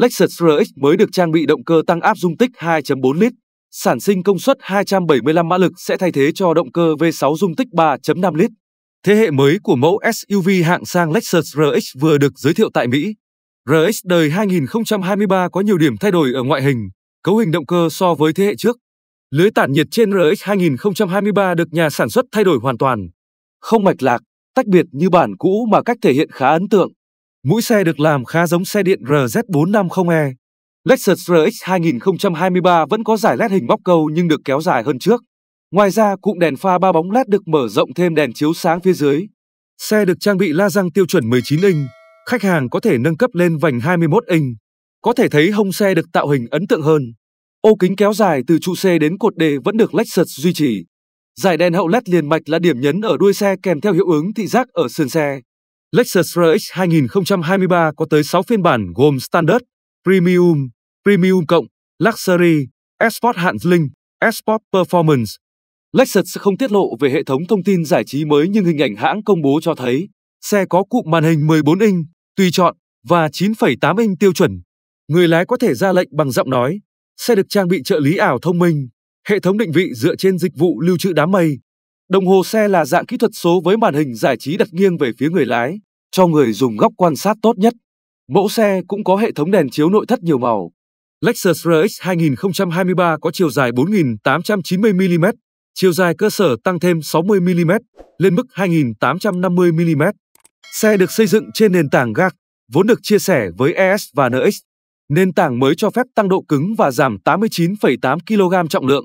Lexus RX mới được trang bị động cơ tăng áp dung tích 2.4 lít, sản sinh công suất 275 mã lực sẽ thay thế cho động cơ V6 dung tích 3.5 lít. Thế hệ mới của mẫu SUV hạng sang Lexus RX vừa được giới thiệu tại Mỹ. RX đời 2023 có nhiều điểm thay đổi ở ngoại hình, cấu hình động cơ so với thế hệ trước. Lưới tản nhiệt trên RX 2023 được nhà sản xuất thay đổi hoàn toàn. Không mạch lạc, tách biệt như bản cũ mà cách thể hiện khá ấn tượng. Mũi xe được làm khá giống xe điện RZ450e. Lexus RX 2023 vẫn có giải led hình bóc câu nhưng được kéo dài hơn trước. Ngoài ra, cụm đèn pha ba bóng led được mở rộng thêm đèn chiếu sáng phía dưới. Xe được trang bị la răng tiêu chuẩn 19 inch, khách hàng có thể nâng cấp lên vành 21 inch. Có thể thấy hông xe được tạo hình ấn tượng hơn. Ô kính kéo dài từ trụ xe đến cột đề vẫn được Lexus duy trì. Giải đèn hậu led liền mạch là điểm nhấn ở đuôi xe kèm theo hiệu ứng thị giác ở sườn xe. Lexus RX 2023 có tới 6 phiên bản gồm Standard, Premium, Premium Cộng, Luxury, Esport Hạn Linh, Esport Performance. Lexus sẽ không tiết lộ về hệ thống thông tin giải trí mới nhưng hình ảnh hãng công bố cho thấy xe có cụm màn hình 14 inch, tùy chọn và 9,8 inch tiêu chuẩn. Người lái có thể ra lệnh bằng giọng nói. Xe được trang bị trợ lý ảo thông minh, hệ thống định vị dựa trên dịch vụ lưu trữ đám mây, Đồng hồ xe là dạng kỹ thuật số với màn hình giải trí đặt nghiêng về phía người lái, cho người dùng góc quan sát tốt nhất. Mẫu xe cũng có hệ thống đèn chiếu nội thất nhiều màu. Lexus RX 2023 có chiều dài 4.890 mm, chiều dài cơ sở tăng thêm 60 mm, lên mức 2.850 mm. Xe được xây dựng trên nền tảng gác vốn được chia sẻ với ES và NX. Nền tảng mới cho phép tăng độ cứng và giảm 89,8 kg trọng lượng.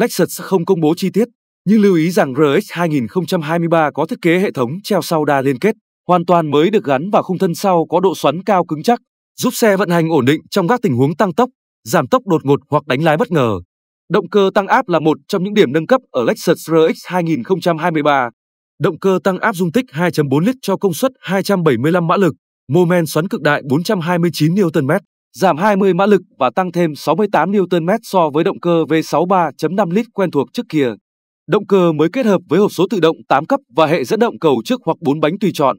Lexus không công bố chi tiết nhưng lưu ý rằng RX 2023 có thiết kế hệ thống treo sau đa liên kết, hoàn toàn mới được gắn vào khung thân sau có độ xoắn cao cứng chắc, giúp xe vận hành ổn định trong các tình huống tăng tốc, giảm tốc đột ngột hoặc đánh lái bất ngờ. Động cơ tăng áp là một trong những điểm nâng cấp ở Lexus RX 2023. Động cơ tăng áp dung tích 2.4 lít cho công suất 275 mã lực, mô men xoắn cực đại 429 Nm, giảm 20 mã lực và tăng thêm 68 Nm so với động cơ V63.5 lít quen thuộc trước kia. Động cơ mới kết hợp với hộp số tự động 8 cấp và hệ dẫn động cầu trước hoặc 4 bánh tùy chọn.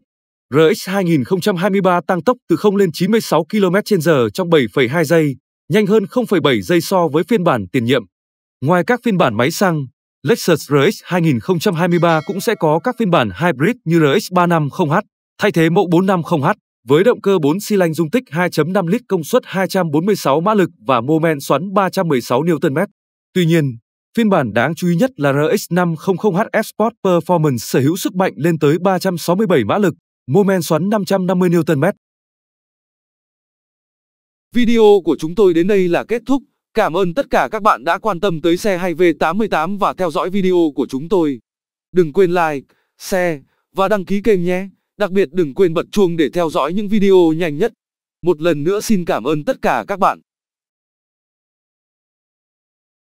RX 2023 tăng tốc từ 0 lên 96 km/h trong 7,2 giây, nhanh hơn 0,7 giây so với phiên bản tiền nhiệm. Ngoài các phiên bản máy xăng, Lexus RX 2023 cũng sẽ có các phiên bản hybrid như RX 350h, thay thế mẫu 450h với động cơ 4 xi lanh dung tích 2.5 lít công suất 246 mã lực và mô men xoắn 316 Nm. Tuy nhiên, Phiên bản đáng chú ý nhất là RX500HF Sport Performance sở hữu sức mạnh lên tới 367 mã lực, mô men xoắn 550 Nm. Video của chúng tôi đến đây là kết thúc. Cảm ơn tất cả các bạn đã quan tâm tới xe hay V88 và theo dõi video của chúng tôi. Đừng quên like, share và đăng ký kênh nhé. Đặc biệt đừng quên bật chuông để theo dõi những video nhanh nhất. Một lần nữa xin cảm ơn tất cả các bạn.